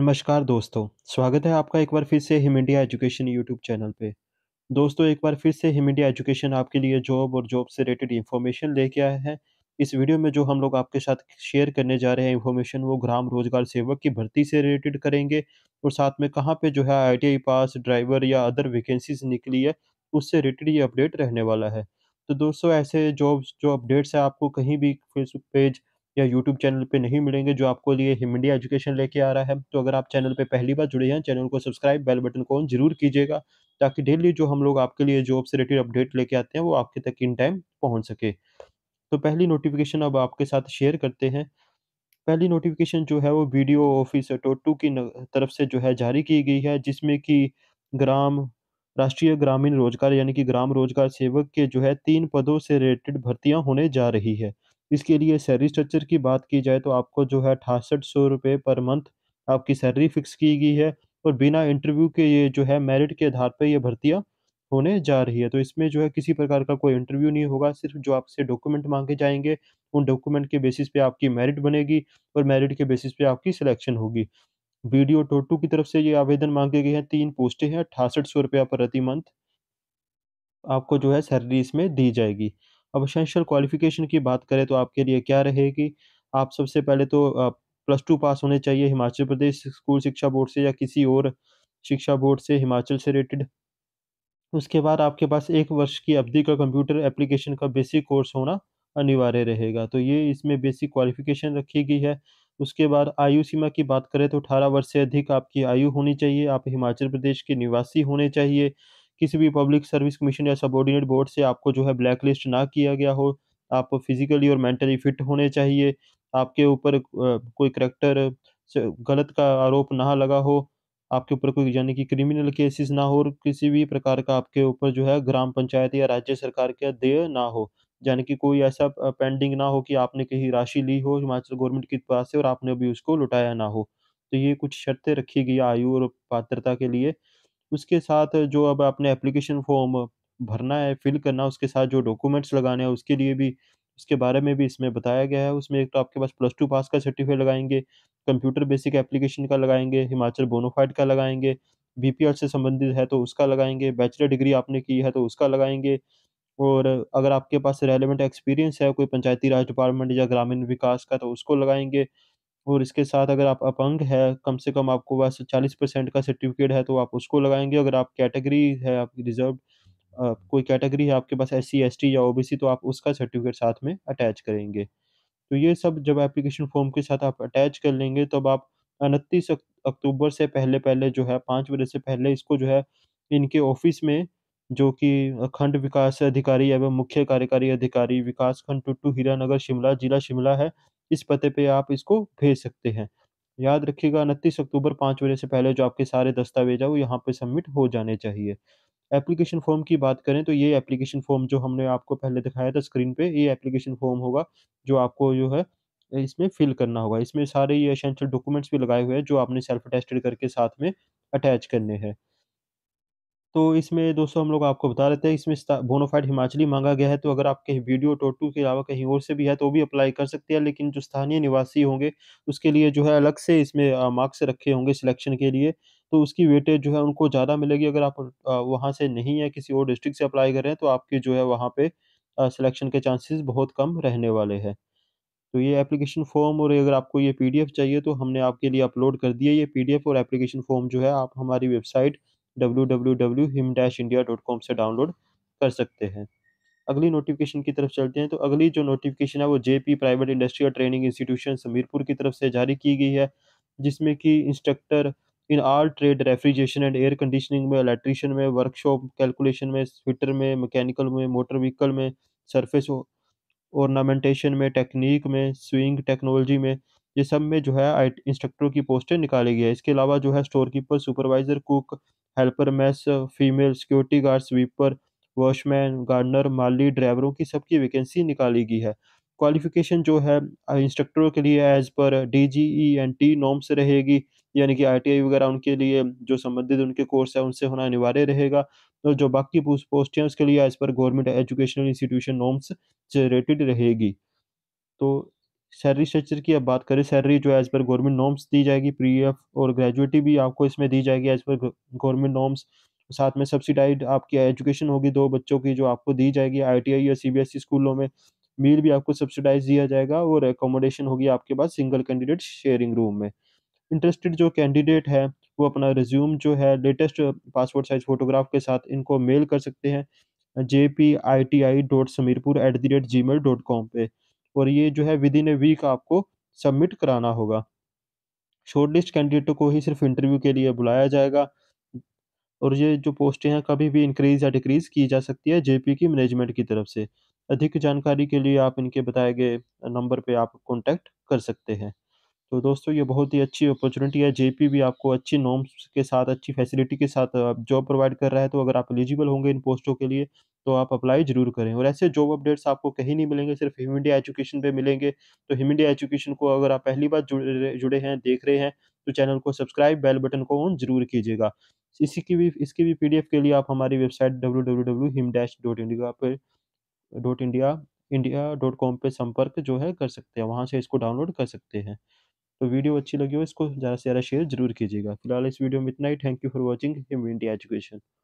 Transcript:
नमस्कार दोस्तों स्वागत है आपका एक बार फिर से Him India education YouTube channel पे दोस्तों एक बार फिर से हिम इंडिया एजुकेशन आपके लिए जॉब और जॉब से रिलेटेड इन्फॉर्मेशन लेके आया है इस वीडियो में जो हम लोग आपके साथ शेयर करने जा रहे हैं इन्फॉर्मेशन वो ग्राम रोजगार सेवक की भर्ती से रिलेटेड करेंगे और साथ में कहाँ पर जो है आई पास ड्राइवर या अदर वैकेंसीज निकली है उससे रिलेटेड ये अपडेट रहने वाला है तो दोस्तों ऐसे जॉब जो अपडेट्स है आपको कहीं भी फेसबुक पेज या यूट्यूब चैनल पे नहीं मिलेंगे जो आपको लिए हिमिंडिया एजुकेशन लेके आ रहा है तो अगर आप चैनल पे पहली बार जुड़े हैं चैनल को सब्सक्राइब बेल बटन को ऑन जरूर कीजिएगा ताकि डेली जो हम लोग आपके लिए जॉब से रिलेटेड अपडेट लेके आते हैं वो आपके तक इन टाइम पहुँच सके तो पहली नोटिफिकेशन अब आपके साथ शेयर करते हैं पहली नोटिफिकेशन जो है वो ओ ऑफिस टोटू की तरफ से जो है जारी की गई है जिसमें कि ग्राम राष्ट्रीय ग्रामीण रोजगार यानी कि ग्राम रोजगार सेवक के जो है तीन पदों से रिलेटेड भर्तियां होने जा रही है इसके लिए सैलरी स्ट्रक्चर की बात की जाए तो आपको जो है अठासठ सौ रुपये पर मंथ आपकी सैलरी फिक्स की गई है और बिना इंटरव्यू के ये जो है मेरिट के आधार पर ये भर्तियाँ होने जा रही है तो इसमें जो है किसी प्रकार का कोई इंटरव्यू नहीं होगा सिर्फ जो आपसे डॉक्यूमेंट मांगे जाएंगे उन डॉक्यूमेंट के बेसिस पे आपकी मेरिट बनेगी और मेरिट के बेसिस पे आपकी सिलेक्शन होगी वीडियो टोटू की तरफ से ये आवेदन मांगे गए हैं तीन पोस्टें हैं अठासठ सौ रुपया प्रति मंथ आपको जो है सैलरी इसमें दी जाएगी अब एसेंशियल क्वालिफिकेशन की बात करें तो आपके लिए क्या रहेगी आप सबसे पहले तो प्लस टू पास होने चाहिए हिमाचल प्रदेश स्कूल शिक्षा बोर्ड से या किसी और शिक्षा बोर्ड से हिमाचल से रिलेटेड उसके बाद आपके पास एक वर्ष की अवधि का कंप्यूटर एप्लीकेशन का बेसिक कोर्स होना अनिवार्य रहेगा तो ये इसमें बेसिक क्वालिफिकेशन रखी गई है उसके बाद आयु सीमा की बात करें तो अठारह वर्ष से अधिक आपकी आयु होनी चाहिए आप हिमाचल प्रदेश के निवासी होने चाहिए किसी भी पब्लिक सर्विस कमीशन या सबॉर्डिनेट बोर्ड से आपको जो है ब्लैक लिस्ट ना किया गया हो आप फिजिकली और मेंटली फिट होने चाहिए आपके ऊपर कोई करेक्टर गलत का आरोप ना लगा हो आपके ऊपर कोई यानी कि क्रिमिनल केसेस ना हो और किसी भी प्रकार का आपके ऊपर जो है ग्राम पंचायत या राज्य सरकार का देय ना हो यानी कि कोई ऐसा पेंडिंग ना हो कि आपने कहीं राशि ली हो हिमाचल गवर्नमेंट के पास से और आपने अभी उसको लुटाया ना हो तो ये कुछ शर्तें रखी गई आयु और पात्रता के लिए उसके साथ जो अब आपने एप्लीकेशन फॉर्म भरना है फिल करना उसके साथ जो डॉक्यूमेंट्स लगाने हैं उसके लिए भी उसके बारे में भी इसमें बताया गया है उसमें एक तो आपके पास प्लस टू पास का सर्टिफिकेट लगाएंगे कंप्यूटर बेसिक एप्लीकेशन का लगाएंगे हिमाचल बोनोफाइड का लगाएंगे बी से संबंधित है तो उसका लगाएंगे बैचलर डिग्री आपने की है तो उसका लगाएंगे और अगर आपके पास रेलिवेंट एक्सपीरियंस है कोई पंचायती राज डिपार्टमेंट या ग्रामीण विकास का तो उसको लगाएंगे और इसके साथ अगर आप अपंग है कम से कम आपको बस चालीस परसेंट का सर्टिफिकेट है तो आप उसको लगाएंगे अगर आप कैटेगरी है आपकी रिजर्व कोई कैटेगरी है आपके पास एस सी या ओ तो आप उसका सर्टिफिकेट साथ में अटैच करेंगे तो ये सब जब एप्लीकेशन फॉर्म के साथ आप अटैच कर लेंगे तब आप उनतीस अक्टूबर से पहले पहले जो है पाँच बजे से पहले इसको जो है इनके ऑफिस में जो कि खंड विकास अधिकारी एवं मुख्य कार्यकारी अधिकारी विकास खंड टुट्टू हीरानगर शिमला जिला शिमला है इस पते पे आप इसको भेज सकते हैं याद रखिएगा उनतीस अक्टूबर पाँच बजे से पहले जो आपके सारे दस्तावेज है वो यहाँ पर सबमिट हो जाने चाहिए एप्लीकेशन फॉर्म की बात करें तो ये एप्लीकेशन फॉर्म जो हमने आपको पहले दिखाया था स्क्रीन पे ये एप्लीकेशन फॉर्म होगा जो आपको जो है इसमें फिल करना होगा इसमें सारे ये एसेंशियल डॉक्यूमेंट्स भी लगाए हुए हैं जो आपने सेल्फ अटेस्टेड करके साथ में अटैच करने हैं तो इसमें दोस्तों हम लोग आपको बता देते हैं इसमें बोनोफाइड हिमाचली मांगा गया है तो अगर आप कहीं वीडियो टोटू के अलावा कहीं और से भी है तो भी अप्लाई कर सकते हैं लेकिन जो स्थानीय निवासी होंगे उसके लिए जो है अलग से इसमें मार्क्स रखे होंगे सिलेक्शन के लिए तो उसकी वेटेज जो है उनको ज़्यादा मिलेगी अगर आप वहाँ से नहीं है किसी और डिस्ट्रिक्ट से अप्लाई करें तो आपके जो है वहाँ पर सिलेक्शन के चांसेस बहुत कम रहने वाले हैं तो ये एप्लीकेशन फॉर्म और अगर आपको ये पीडीएफ चाहिए तो हमने आपके लिए अपलोड कर दिया ये पीडीएफ और एप्लीकेशन फॉर्म जो है आप हमारी वेबसाइट www.him-india.com से डाउनलोड कर सकते हैं अगली नोटिफिकेशन की तरफ चलते हैं तो अगली जो नोटिफिकेशन है वो JP private industrial training institution Samirpur की तरफ से जारी की गई है जिसमें कि instructor in all trade refrigeration and air conditioning में इलेक्ट्रिशियन में वर्कशॉप कैलकुलेशन में स्वीटर में मैकेनिकल में मोटर व्हीकल में सरफेस ऑर्नामेंटेशन में टेक्निक में स्विंग टेक्नोलॉजी में ये सब में जो है इंस्ट्रक्टरों की पोस्टें निकाली गई है इसके अलावा जो है store keeper supervisor cook helper mess female security guard sweeper washman gardener माली ड्राइवरों की सबकी वैकेंसी निकाली गई है क्वालिफिकेशन जो है इंस्ट्रक्टरों के लिए एज पर D G E N T norms रहेगी यानी कि आई वगैरह उनके लिए जो संबंधित उनके कोर्स है उनसे होना अनिवार्य रहेगा और जो बाकी पोस्ट हैं उसके लिए एज पर गवर्नमेंट एजुकेशनल इंस्टीट्यूशन नॉम्स से रिलेटेड रहेगी तो सैलरी स्ट्रक्चर की अब बात करें सैलरी जो एज़ पर गवर्नमेंट नॉर्म्स दी जाएगी पी एफ e और ग्रेजुएटी भी आपको इसमें दी जाएगी एज़ पर गवर्नमेंट नॉर्म्स साथ में सब्सिडाइड आपकी एजुकेशन होगी दो बच्चों की जो आपको दी जाएगी आईटीआई या सीबीएसई e स्कूलों में मील भी आपको सब्सिडाइज दिया जाएगा और एकोमोडेशन होगी आपके पास सिंगल कैंडिडेट शेयरिंग रूम में इंटरेस्टेड जो कैंडिडेट है वो अपना रिज्यूम जो है लेटेस्ट पासपोर्ट साइज फोटोग्राफ के साथ इनको मेल कर सकते हैं J P I T I dot Samirpur at the rate Gmail dot com पर और ये जो है विद इन ए वीक आपको सबमिट कराना होगा शॉर्ट लिस्ट कैंडिडेटों को ही सिर्फ इंटरव्यू के लिए बुलाया जाएगा और ये जो पोस्टें हैं कभी भी इंक्रीज़ या डिक्रीज़ की जा सकती है जेपी की मैनेजमेंट की तरफ से अधिक जानकारी के लिए आप इनके बताए गए नंबर पे आप कांटेक्ट कर सकते हैं तो दोस्तों ये बहुत ही अच्छी अपॉर्चुनिटी है जेपी भी आपको अच्छी नॉर्म्स के साथ अच्छी फैसिलिटी के साथ जॉब प्रोवाइड कर रहा है तो अगर आप एलिजिबल होंगे इन पोस्टों के लिए तो आप अप्लाई जरूर करें और ऐसे जॉब अपडेट्स आपको कहीं नहीं मिलेंगे सिर्फ हिम इंडिया एजुकेशन पे मिलेंगे तो हिम इंडिया एजुकेशन को अगर आप पहली बार जुड़े जुड़े हैं देख रहे हैं तो चैनल को सब्सक्राइब बेल बटन को ऑन जरूर कीजिएगा इसी की भी इसकी भी पी के लिए आप हमारी website W W W Him dash dot India पर dot India India dot com पर संपर्क जो है कर सकते हैं वहाँ से इसको डाउनलोड कर सकते हैं तो वीडियो अच्छी लगी हो इसको ज़्यादा से ज़्यादा शेयर जरूर कीजिएगा फिलहाल इस वीडियो में इतना ही thank you for watching Him India education